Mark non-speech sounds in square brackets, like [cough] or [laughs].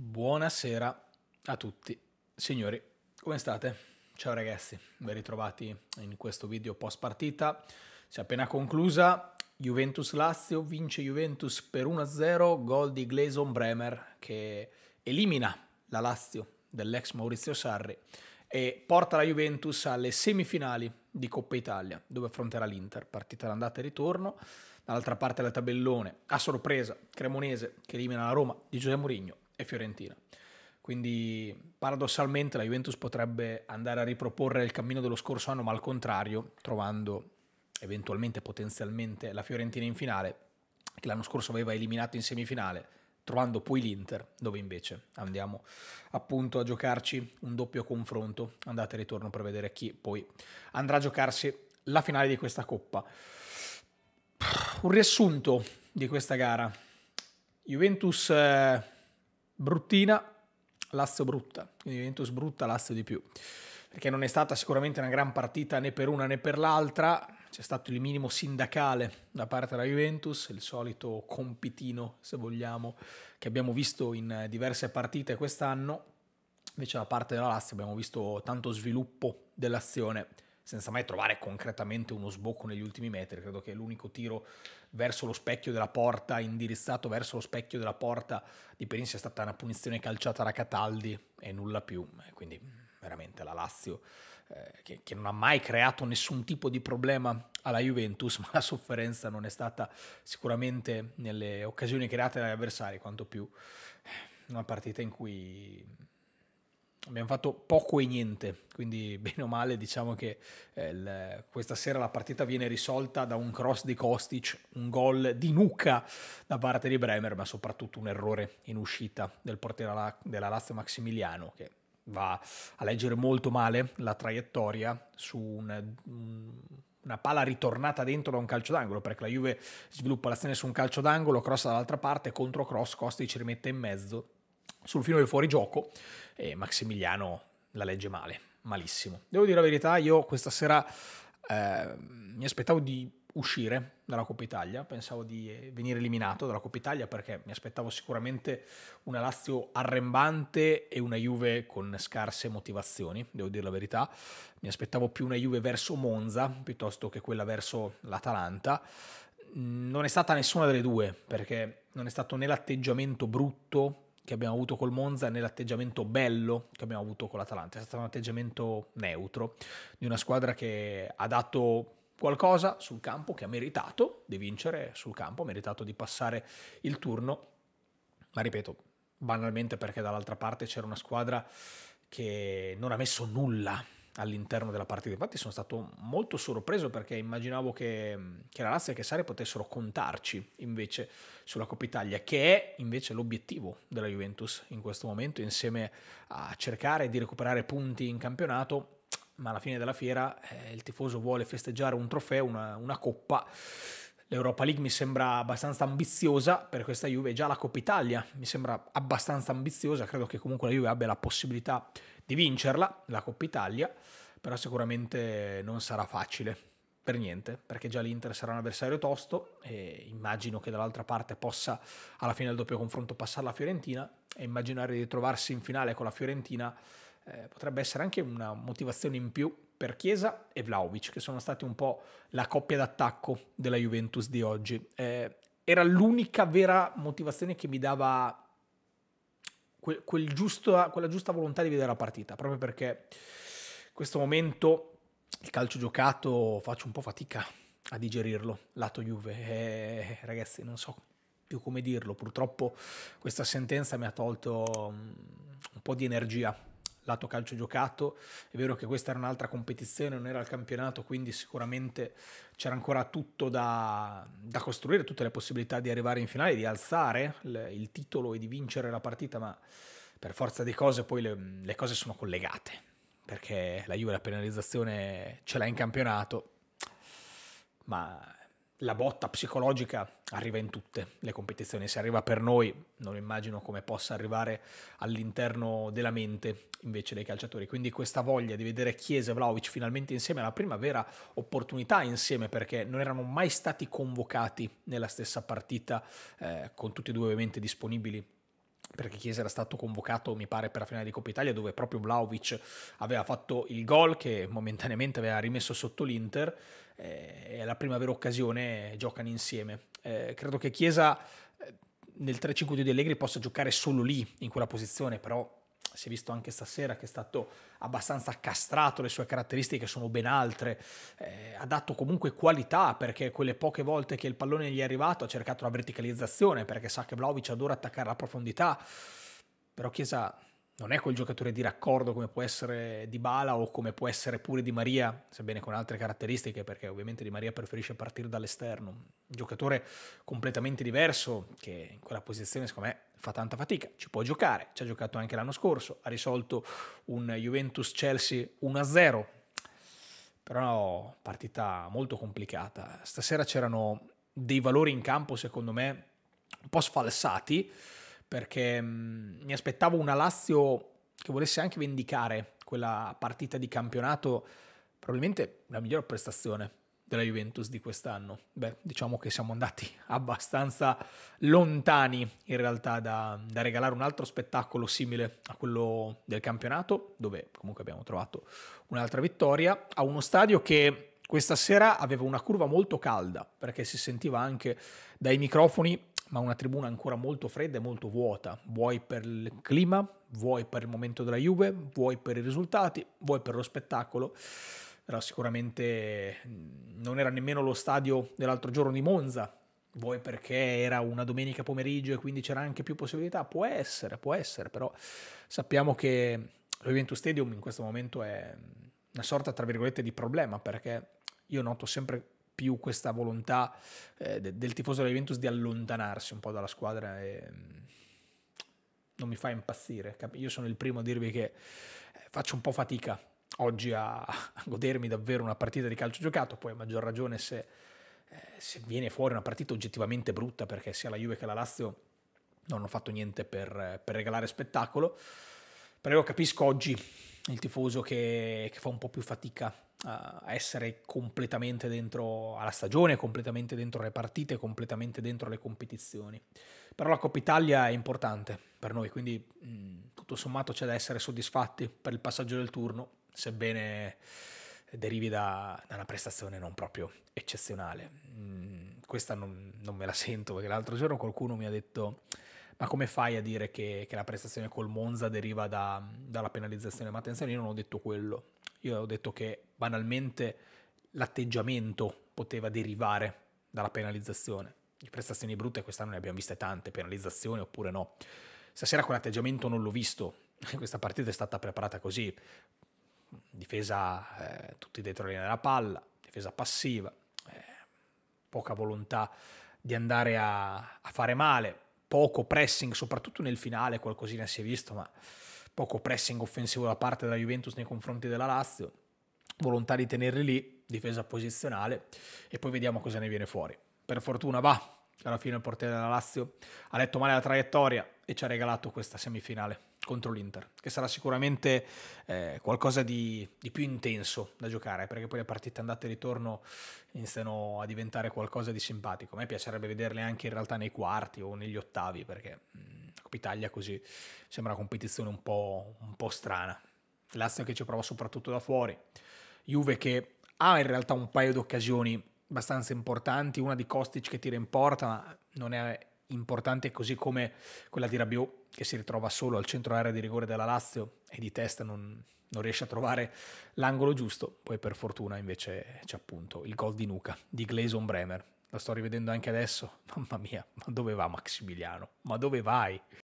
Buonasera a tutti, signori, come state? Ciao ragazzi, ben ritrovati in questo video post partita. Si è appena conclusa Juventus-Lazio, vince Juventus per 1-0, gol di Gleison Bremer che elimina la Lazio dell'ex Maurizio Sarri e porta la Juventus alle semifinali di Coppa Italia, dove affronterà l'Inter, partita d'andata e ritorno. Dall'altra parte del tabellone, a sorpresa, Cremonese che elimina la Roma di Giuseppe Mourinho e Fiorentina. Quindi paradossalmente la Juventus potrebbe andare a riproporre il cammino dello scorso anno, ma al contrario, trovando eventualmente potenzialmente la Fiorentina in finale, che l'anno scorso aveva eliminato in semifinale, trovando poi l'Inter, dove invece andiamo appunto a giocarci un doppio confronto, andate e ritorno per vedere chi poi andrà a giocarsi la finale di questa coppa. Un riassunto di questa gara. Juventus... Eh bruttina, Lazio brutta, quindi Juventus brutta, Lazio di più, perché non è stata sicuramente una gran partita né per una né per l'altra, c'è stato il minimo sindacale da parte della Juventus, il solito compitino, se vogliamo, che abbiamo visto in diverse partite quest'anno, invece da parte della Lazio abbiamo visto tanto sviluppo dell'azione senza mai trovare concretamente uno sbocco negli ultimi metri. Credo che l'unico tiro verso lo specchio della porta, indirizzato verso lo specchio della porta di Perin sia stata una punizione calciata da Cataldi e nulla più. Eh, quindi veramente la Lazio eh, che, che, non ha mai creato nessun tipo di problema alla Juventus, [laughs] ma la sofferenza non è stata sicuramente nelle occasioni create dagli avversari, quanto più una eh, partita in cui abbiamo fatto poco e niente, quindi [laughs] bene o male diciamo che eh, il, questa sera la partita viene risolta da un cross di Kostic, un gol di nuca da parte di Bremer, ma soprattutto un errore in uscita del portiere della Lazio Maximiliano che va a leggere molto male la traiettoria su un, un una pala ritornata dentro da un calcio d'angolo perché la Juve sviluppa l'azione su un calcio d'angolo, cross dall'altra parte, contro cross, Costi ci rimette in mezzo sul filo del fuorigioco e Maximiliano la legge male, malissimo. Devo dire la verità, io questa sera eh, mi aspettavo di uscire dalla Coppa Italia, pensavo di eh, venire eliminato dalla Coppa Italia perché mi aspettavo sicuramente una Lazio arrembante e una Juve con scarse motivazioni, devo dire la verità. Mi aspettavo più una Juve verso Monza piuttosto che quella verso l'Atalanta. Non è stata nessuna delle due perché non è stato né l'atteggiamento brutto che abbiamo avuto col Monza nell'atteggiamento bello che abbiamo avuto con l'Atalanta. È stato un atteggiamento neutro di una squadra che ha dato qualcosa sul campo, che ha meritato di vincere sul campo, ha meritato di passare il turno, ma ripeto, banalmente perché dall'altra parte c'era una squadra che non ha messo nulla all'interno della partita. Infatti sono stato molto sorpreso perché immaginavo che, che la Lazio e che potessero contarci invece sulla Coppa Italia, che è invece l'obiettivo della Juventus in questo momento, insieme a cercare di recuperare punti in campionato. Ma alla fine della fiera eh, il tifoso vuole festeggiare un trofeo, una, una coppa L'Europa League mi sembra abbastanza ambiziosa per questa Juve, già la Coppa Italia mi sembra abbastanza ambiziosa, credo che comunque la Juve abbia la possibilità di vincerla, la Coppa Italia, però sicuramente non sarà facile per niente, perché già l'Inter sarà un avversario tosto e immagino che dall'altra parte possa alla fine del doppio confronto passare la Fiorentina e immaginare di trovarsi in finale con la Fiorentina eh, potrebbe essere anche una motivazione in più per Chiesa e Vlaovic, che sono stati un po' la coppia d'attacco della Juventus di oggi. Eh, era l'unica vera motivazione che mi dava quel, quel giusto, quella giusta volontà di vedere la partita, proprio perché in questo momento il calcio giocato faccio un po' fatica a digerirlo, lato Juve. Eh, ragazzi, non so più come dirlo, purtroppo questa sentenza mi ha tolto mm, un po' di energia lato calcio giocato. È vero che questa era un'altra competizione, non era il campionato, quindi sicuramente c'era ancora tutto da, da costruire, tutte le possibilità di arrivare in finale, di alzare il, il titolo e di vincere la partita, ma per forza di cose poi le, le cose sono collegate, perché la Juve la penalizzazione ce l'ha in campionato, ma la botta psicologica arriva in tutte le competizioni, se arriva per noi non immagino come possa arrivare all'interno della mente invece dei calciatori, quindi questa voglia di vedere Chiesa e Vlaovic finalmente insieme è la prima vera opportunità insieme perché non erano mai stati convocati nella stessa partita eh, con tutti e due ovviamente disponibili perché Chiesa era stato convocato, mi pare, per la finale di Coppa Italia, dove proprio Vlaovic aveva fatto il gol che momentaneamente aveva rimesso sotto l'Inter eh, e alla prima vera occasione giocano insieme. Eh, credo che Chiesa eh, nel 3-5-2 di Allegri possa giocare solo lì, in quella posizione, però si è visto anche stasera che è stato abbastanza castrato, le sue caratteristiche sono ben altre, eh, ha dato comunque qualità perché quelle poche volte che il pallone gli è arrivato ha cercato la verticalizzazione perché sa che Vlaovic adora attaccare la profondità, però Chiesa non è quel giocatore di raccordo come può essere Di Bala o come può essere pure Di Maria, sebbene con altre caratteristiche, perché ovviamente Di Maria preferisce partire dall'esterno. Un giocatore completamente diverso, che in quella posizione, secondo me, fa tanta fatica, ci può giocare, ci ha giocato anche l'anno scorso, ha risolto un Juventus-Chelsea 1-0, però partita molto complicata. Stasera c'erano dei valori in campo, secondo me, un po' sfalsati, perché mm, mi aspettavo una Lazio che volesse anche vendicare quella partita di campionato, probabilmente la miglior prestazione della Juventus di quest'anno? Beh, diciamo che siamo andati [laughs] abbastanza lontani in realtà da, da, regalare un altro spettacolo simile a quello del campionato, dove comunque abbiamo trovato un'altra vittoria, a uno stadio che questa sera aveva una curva molto calda, perché si sentiva anche dai microfoni, ma una tribuna ancora molto fredda e molto vuota, vuoi per il clima, vuoi per il momento della Juve, vuoi per i risultati, vuoi per lo spettacolo era sicuramente non era nemmeno lo stadio dell'altro giorno di Monza, vuoi perché era una domenica pomeriggio e quindi c'era anche più possibilità, può essere, può essere, però sappiamo che lo Juventus Stadium in questo momento è una sorta, tra virgolette, di problema, perché io noto sempre più questa volontà eh, del tifoso della Juventus di allontanarsi un po' dalla squadra e non mi fa impazzire. Io sono il primo a dirvi che eh, faccio un po' fatica oggi a, godermi davvero una partita di calcio giocato, poi a maggior ragione se, eh, se viene fuori una partita oggettivamente brutta perché sia la Juve che la Lazio non hanno fatto niente per, per regalare spettacolo, però io capisco oggi il tifoso che, che fa un po' più fatica a essere completamente dentro alla stagione, completamente dentro le partite, completamente dentro le competizioni. Però la Coppa Italia è importante per noi, quindi mh, mm, tutto sommato c'è da essere soddisfatti per il passaggio del turno, sebbene derivi da, da una prestazione non proprio eccezionale. Mm, questa non, non, me la sento perché l'altro giorno qualcuno mi ha detto ma come fai a dire che, che la prestazione col Monza deriva da, dalla penalizzazione? Ma attenzione, io non ho detto quello, io ho detto che banalmente l'atteggiamento poteva derivare dalla penalizzazione. Di prestazioni brutte quest'anno ne abbiamo viste tante, penalizzazioni oppure no. Stasera quell'atteggiamento non l'ho visto, [laughs] questa partita è stata preparata così, difesa eh, tutti dentro la linea della palla, difesa passiva, eh, poca volontà di andare a, a, fare male, poco pressing, soprattutto nel finale qualcosina si è visto, ma poco pressing offensivo da parte della Juventus nei confronti della Lazio, volontà di tenerli lì, difesa posizionale e poi vediamo cosa ne viene fuori. Per fortuna va, alla fine il portiere della Lazio ha letto male la traiettoria e ci ha regalato questa semifinale contro l'Inter, che sarà sicuramente eh, qualcosa di, di, più intenso da giocare, perché poi le partite andate e ritorno iniziano a diventare qualcosa di simpatico. A me piacerebbe vederle anche in realtà nei quarti o negli ottavi, perché mm, Coppa Italia così sembra una competizione un po', un po' strana. Lazio che ci prova soprattutto da fuori, Juve che ha in realtà un paio di occasioni abbastanza importanti, una di Kostic che tira in porta, ma non è importante così come quella di Rabiot che si ritrova solo al centro area di rigore della Lazio e di testa non, non riesce a trovare l'angolo giusto, poi per fortuna invece c'è appunto il gol di Nuca di Gleison Bremer. La sto rivedendo anche adesso. [laughs] Mamma mia, ma dove va Maximiliano? Ma dove vai?